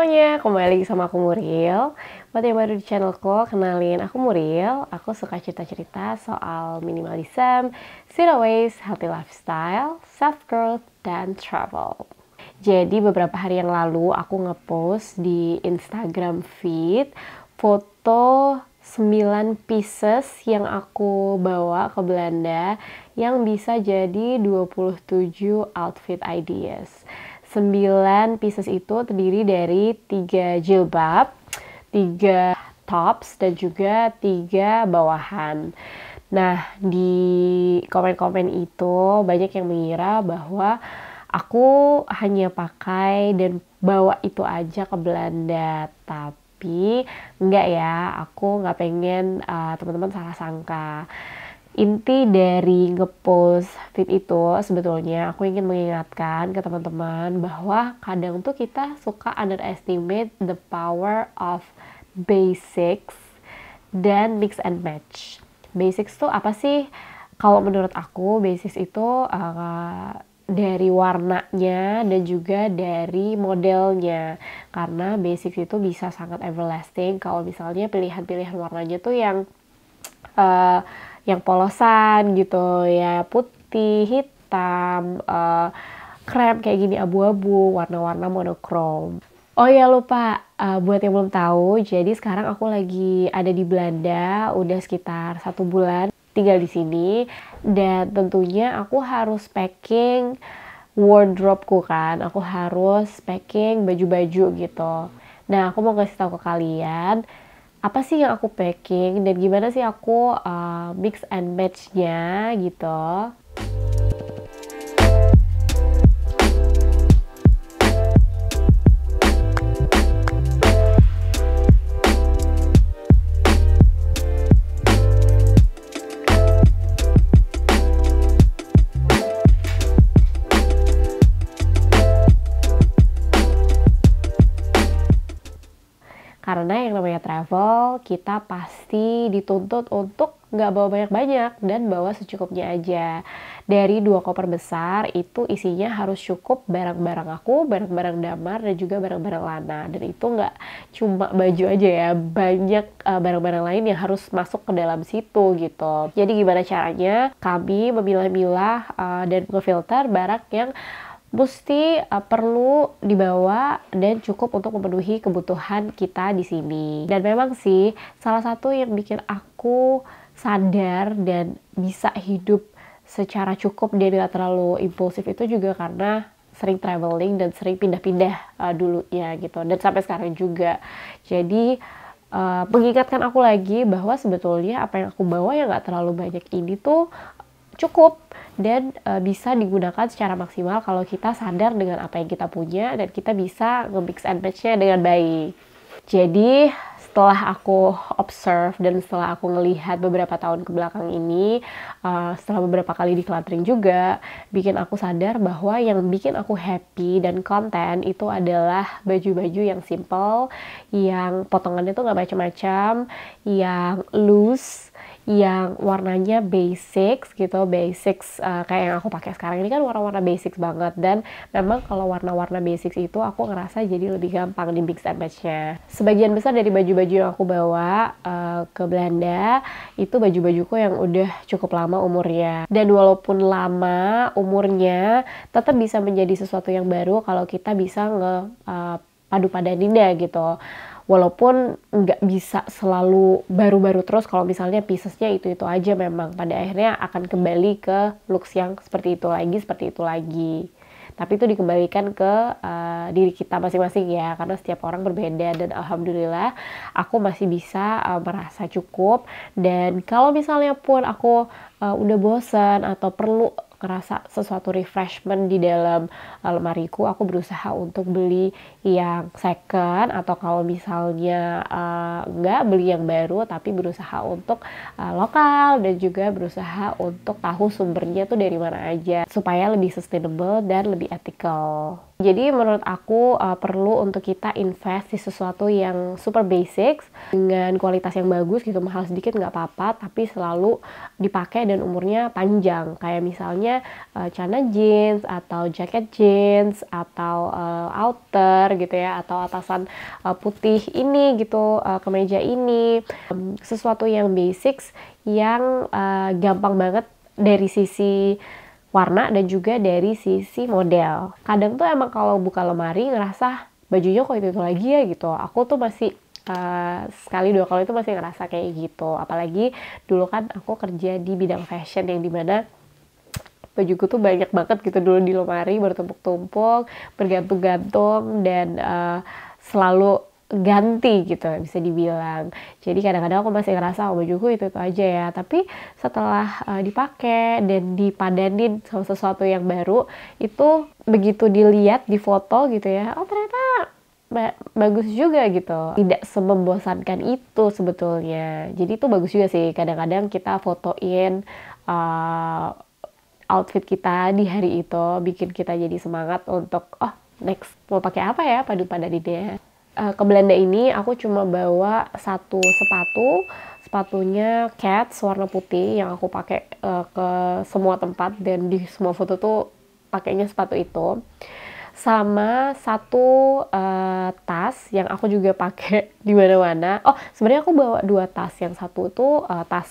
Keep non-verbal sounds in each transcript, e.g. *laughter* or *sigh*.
semuanya, kembali lagi sama aku Muriel Buat yang baru di channelku, kenalin aku Muriel Aku suka cerita-cerita soal minimalism, zero waste, healthy lifestyle, self-growth, dan travel Jadi beberapa hari yang lalu aku ngepost di Instagram feed foto 9 pieces yang aku bawa ke Belanda yang bisa jadi 27 outfit ideas. 9 pieces itu terdiri dari 3 jilbab, 3 tops dan juga 3 bawahan. Nah, di komen-komen itu banyak yang mengira bahwa aku hanya pakai dan bawa itu aja ke Belanda. Tapi enggak ya, aku nggak pengen teman eh, teman-teman salah sangka inti dari ngepost feed itu sebetulnya aku ingin mengingatkan ke teman-teman bahwa kadang tuh kita suka underestimate the power of basics dan mix and match. Basics tuh apa sih? Kalau menurut aku basics itu uh, dari warnanya dan juga dari modelnya karena basics itu bisa sangat everlasting kalau misalnya pilihan-pilihan warnanya tuh yang uh, yang polosan gitu ya putih hitam uh, krem kayak gini abu-abu warna-warna monokrom Oh ya lupa, uh, buat yang belum tahu, jadi sekarang aku lagi ada di Belanda, udah sekitar satu bulan tinggal di sini, dan tentunya aku harus packing wardrobeku kan, aku harus packing baju-baju gitu. Nah, aku mau kasih tahu ke kalian, apa sih yang aku packing dan gimana sih aku uh, mix and matchnya gitu kita pasti dituntut untuk nggak bawa banyak-banyak dan bawa secukupnya aja. Dari dua koper besar itu isinya harus cukup barang-barang aku, barang-barang damar dan juga barang-barang lana. Dan itu nggak cuma baju aja ya, banyak barang eh, barang-barang lain yang harus masuk ke dalam situ gitu. Jadi gimana caranya? Kami memilah-milah uh, dan ngefilter barang yang mesti uh, perlu dibawa dan cukup untuk memenuhi kebutuhan kita di sini. Dan memang sih salah satu yang bikin aku sadar dan bisa hidup secara cukup dan gak terlalu impulsif itu juga karena sering traveling dan sering pindah-pindah uh, ya gitu dan sampai sekarang juga. Jadi uh, mengingatkan aku lagi bahwa sebetulnya apa yang aku bawa yang nggak terlalu banyak ini tuh cukup dan e, bisa digunakan secara maksimal kalau kita sadar dengan apa yang kita punya dan kita bisa nge-mix and match-nya dengan baik. Jadi setelah aku observe dan setelah aku ngelihat beberapa tahun ke belakang ini, uh, setelah beberapa kali di cluttering juga, bikin aku sadar bahwa yang bikin aku happy dan konten itu adalah baju-baju yang simple, yang potongannya tuh gak macam-macam, yang loose, yang warnanya basics gitu basics uh, kayak yang aku pakai sekarang ini kan warna-warna basics banget dan memang kalau warna-warna basics itu aku ngerasa jadi lebih gampang di mix and matchnya sebagian besar dari baju-baju yang aku bawa uh, ke Belanda itu baju-bajuku yang udah cukup lama umurnya dan walaupun lama umurnya tetap bisa menjadi sesuatu yang baru kalau kita bisa nge uh, eh, padu Dinda gitu walaupun nggak bisa selalu baru-baru terus kalau misalnya piecesnya itu-itu aja memang pada akhirnya akan kembali ke looks yang seperti itu lagi seperti itu lagi tapi itu dikembalikan ke uh, diri kita masing-masing ya karena setiap orang berbeda dan alhamdulillah aku masih bisa uh, merasa cukup dan kalau misalnya pun aku uh, udah bosan atau perlu ngerasa sesuatu refreshment di dalam eh, lemariku aku berusaha untuk beli yang second atau kalau misalnya uh, eh, enggak beli yang baru tapi berusaha untuk uh, lokal dan juga berusaha untuk tahu sumbernya tuh dari mana aja supaya lebih sustainable dan lebih ethical. Jadi menurut aku uh, perlu untuk kita invest di sesuatu yang super basics dengan kualitas yang bagus gitu mahal sedikit nggak apa-apa tapi selalu dipakai dan umurnya panjang kayak misalnya misalnya uh, celana jeans atau jaket jeans atau uh, outer gitu ya atau atasan uh, putih ini gitu uh, kemeja ini um, sesuatu yang basics yang uh, gampang banget dari sisi warna dan juga dari sisi model kadang tuh emang kalau buka lemari ngerasa bajunya kok itu itu lagi ya gitu aku tuh masih Uh, sekali dua kali itu masih ngerasa kayak gitu apalagi dulu kan aku kerja di bidang fashion yang dimana bajuku tuh banyak banget gitu dulu di lemari bertumpuk-tumpuk bergantung-gantung dan uh, selalu ganti gitu bisa dibilang jadi kadang-kadang aku masih ngerasa oh, bajuku itu itu aja ya tapi setelah uh, eh, dipakai dan dipadanin sama sesuatu yang baru itu begitu dilihat di foto gitu ya oh ternyata ba bagus juga gitu tidak semembosankan itu sebetulnya jadi itu bagus juga sih kadang-kadang kita fotoin uh, outfit kita di hari itu bikin kita jadi semangat untuk oh next mau pakai apa ya padu di uh, ke Belanda ini aku cuma bawa satu sepatu sepatunya cat warna putih yang aku pakai uh, ke semua tempat dan di semua foto tuh pakainya sepatu itu sama satu uh, tas yang aku juga pakai *laughs* di mana-mana. Oh, sebenarnya aku bawa dua tas. Yang satu itu uh, tas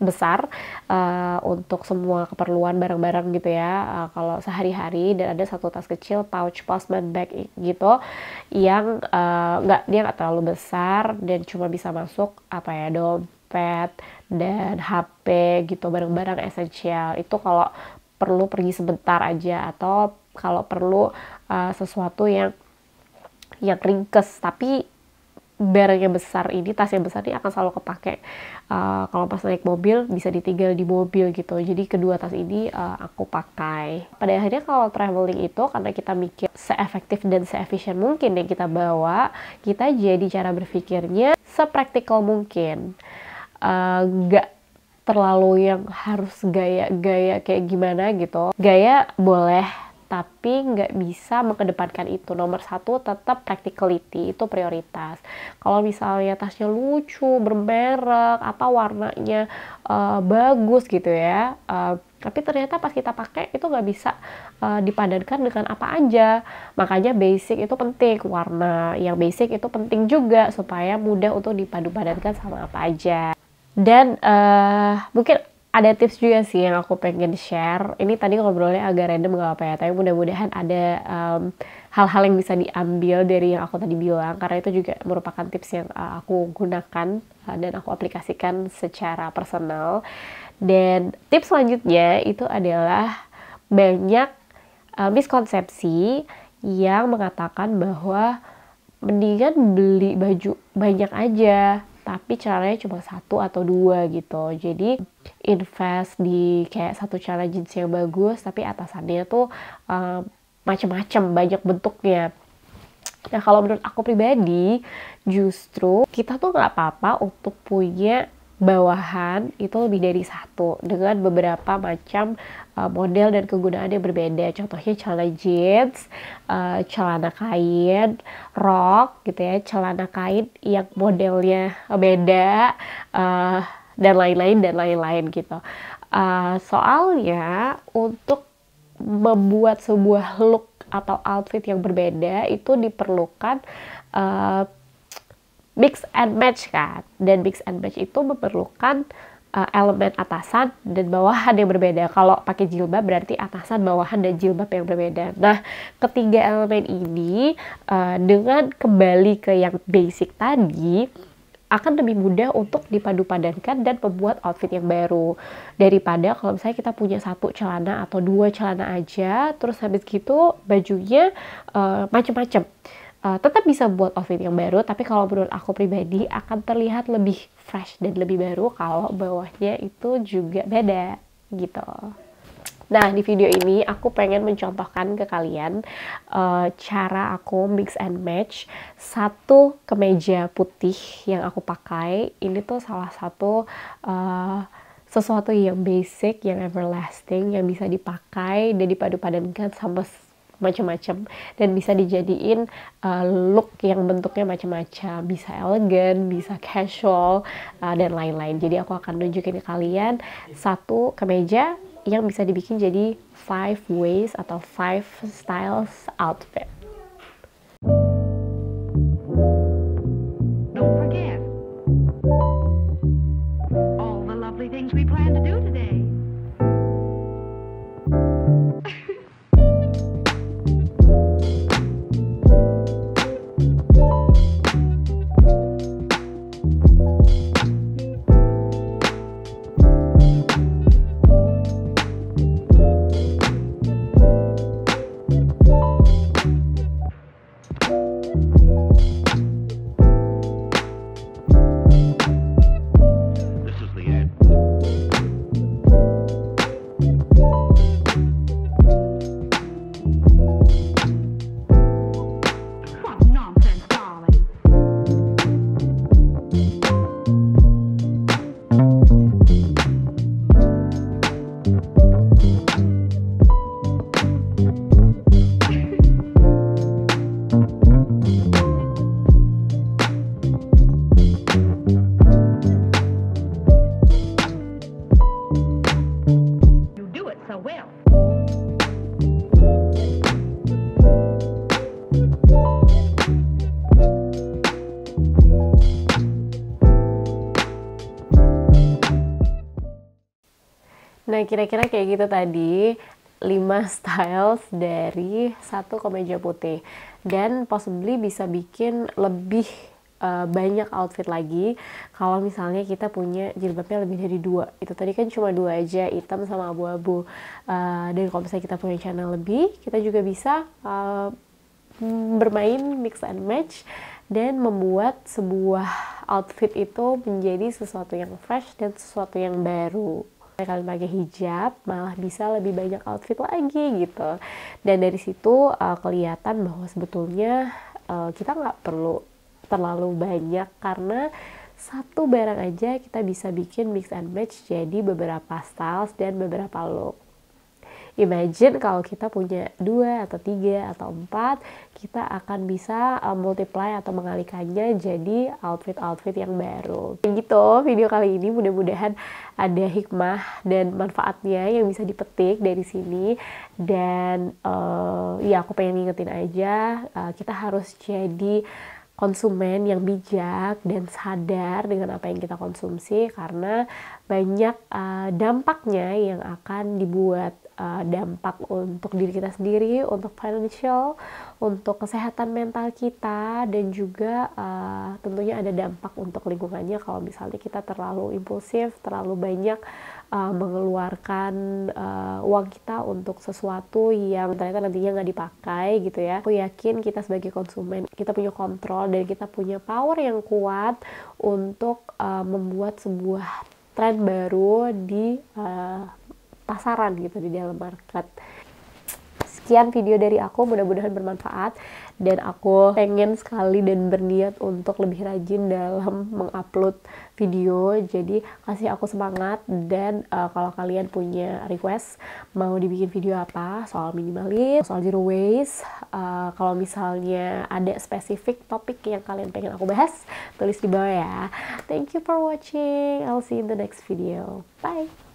besar uh, untuk semua keperluan barang-barang gitu ya. Uh, kalau sehari-hari dan ada satu tas kecil pouch postman bag gitu yang nggak uh, dia nggak terlalu besar dan cuma bisa masuk apa ya dompet dan HP gitu barang-barang esensial. Itu kalau perlu pergi sebentar aja atau kalau perlu uh, sesuatu yang yang ringkes tapi barangnya besar ini tas yang besar ini akan selalu kepake uh, kalau pas naik mobil bisa ditinggal di mobil gitu jadi kedua tas ini uh, aku pakai pada akhirnya kalau traveling itu karena kita mikir seefektif dan seefisien mungkin yang kita bawa kita jadi cara berpikirnya sepraktikal mungkin eh, nggak uh, terlalu yang harus gaya-gaya kayak gimana gitu gaya boleh tapi nggak bisa mengedepankan itu. Nomor satu tetap practicality, itu prioritas. Kalau misalnya tasnya lucu, bermerek, apa warnanya uh, bagus gitu ya, uh, tapi ternyata pas kita pakai itu nggak bisa uh, dipadankan dengan apa aja. Makanya basic itu penting, warna yang basic itu penting juga supaya mudah untuk dipadu padankan sama apa aja. Dan uh, mungkin ada tips juga sih yang aku pengen share. Ini tadi ngobrolnya agak random gak apa ya, tapi mudah-mudahan ada hal hal-hal yang bisa diambil dari yang aku tadi bilang, karena itu juga merupakan tips yang uh, aku gunakan uh, dan aku aplikasikan secara personal. Dan tips selanjutnya itu adalah banyak uh, miskonsepsi yang mengatakan bahwa mendingan beli baju banyak aja tapi caranya cuma satu atau dua gitu jadi invest di kayak satu cara jeans yang bagus tapi atasannya tuh uh, eh, macam-macam banyak bentuknya Nah kalau menurut aku pribadi justru kita tuh nggak apa-apa untuk punya bawahan itu lebih dari satu dengan beberapa macam uh, model dan kegunaan yang berbeda. Contohnya celana jeans, uh, celana kain, rok gitu ya, celana kain yang modelnya beda uh, dan lain-lain dan lain-lain gitu. Uh, soalnya untuk membuat sebuah look atau outfit yang berbeda itu diperlukan uh, mix and match kan dan mix and match itu memerlukan uh, elemen atasan dan bawahan yang berbeda kalau pakai jilbab berarti atasan bawahan dan jilbab yang berbeda nah ketiga elemen ini uh, dengan kembali ke yang basic tadi akan lebih mudah untuk dipadu-padankan dan membuat outfit yang baru daripada kalau misalnya kita punya satu celana atau dua celana aja terus habis gitu bajunya uh, eh, macam-macam uh, tetap bisa buat outfit yang baru tapi kalau menurut aku pribadi akan terlihat lebih fresh dan lebih baru kalau bawahnya itu juga beda gitu. Nah, di video ini aku pengen mencontohkan ke kalian uh, cara aku mix and match satu kemeja putih yang aku pakai. Ini tuh salah satu uh, sesuatu yang basic, yang everlasting, yang bisa dipakai dan dipadu-padankan sama macam-macam dan bisa dijadiin uh, look yang bentuknya macam-macam bisa elegan bisa casual uh, dan lain-lain jadi aku akan nunjukin ke kalian satu kemeja yang bisa dibikin jadi five ways atau five styles outfit kira-kira kayak gitu tadi 5 *laughs* styles dari satu kemeja putih dan possibly bisa bikin lebih uh, banyak outfit lagi kalau misalnya kita punya jilbabnya lebih dari dua itu tadi kan cuma dua aja hitam sama abu-abu uh, dan kalau misalnya kita punya channel lebih kita juga bisa uh, bermain mix and match dan membuat sebuah outfit itu menjadi sesuatu yang fresh dan sesuatu yang baru kalian pakai hijab malah bisa lebih banyak outfit lagi gitu dan dari situ uh, kelihatan bahwa sebetulnya uh, kita nggak perlu terlalu banyak karena satu barang aja kita bisa bikin mix and match jadi beberapa styles dan beberapa look imagine kalau kita punya dua atau tiga atau empat kita akan bisa uh, multiply atau mengalikannya jadi outfit-outfit yang baru. Gitu video kali ini mudah-mudahan ada hikmah dan manfaatnya yang bisa dipetik dari sini dan uh, ya aku pengen ngingetin aja uh, kita harus jadi konsumen yang bijak dan sadar dengan apa yang kita konsumsi karena banyak uh, dampaknya yang akan dibuat Eh, dampak untuk diri kita sendiri, untuk financial, untuk kesehatan mental kita, dan juga uh, tentunya ada dampak untuk lingkungannya kalau misalnya kita terlalu impulsif, terlalu banyak uh, mengeluarkan uh, uang kita untuk sesuatu yang ternyata nantinya nggak dipakai gitu ya. Aku yakin kita sebagai konsumen kita punya kontrol dan kita punya power yang kuat untuk uh, membuat sebuah tren baru di uh, pasaran gitu di dalam market sekian video dari aku mudah-mudahan bermanfaat dan aku pengen sekali dan berniat untuk lebih rajin dalam mengupload video jadi kasih aku semangat dan uh, kalau kalian punya request mau dibikin video apa soal minimalis soal zero waste uh, kalau misalnya ada spesifik topik yang kalian pengen aku bahas tulis di bawah ya thank you for watching I'll see you in the next video bye